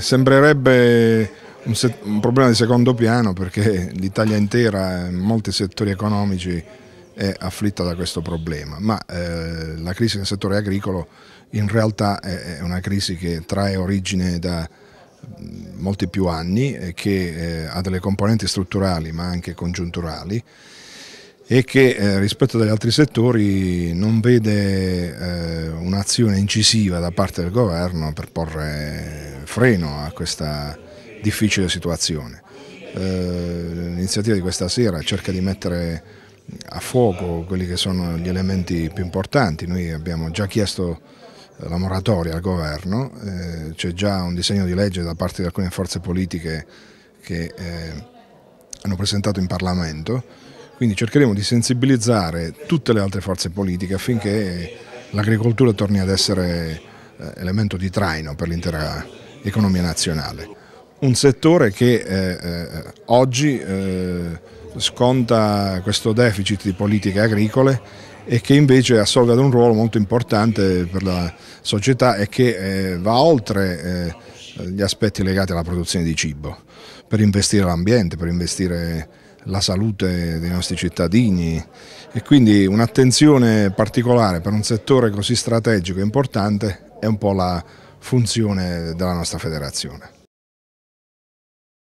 Sembrerebbe un, set- un, problema di secondo piano perché l'Italia intera, in molti settori economici, è afflitta da questo problema, ma eh, la crisi nel settore agricolo in realtà è, una crisi che trae origine da mm, molti più anni e che eh, ha delle componenti strutturali ma anche congiunturali e che eh, rispetto agli altri settori non vede eh, un'azione incisiva da parte del governo per porre freno a questa difficile situazione. Eh, l'iniziativa di questa sera cerca di mettere a fuoco quelli che sono gli elementi più importanti. Noi abbiamo già chiesto la moratoria al governo, eh, c'è già un disegno di legge da parte di alcune forze politiche che eh, hanno presentato in Parlamento, quindi cercheremo di sensibilizzare tutte le altre forze politiche affinché l'agricoltura torni ad essere eh, elemento di traino per l'intera economia nazionale. Un settore che eh, eh, oggi eh, sconta questo deficit di politiche agricole e che invece assolve ad un ruolo molto importante per la società e che eh, va oltre eh, gli aspetti legati alla produzione di cibo, per investire l'ambiente, per investire la salute dei nostri cittadini e quindi un'attenzione particolare per un settore così strategico e importante è un po' la, funzione della nostra federazione.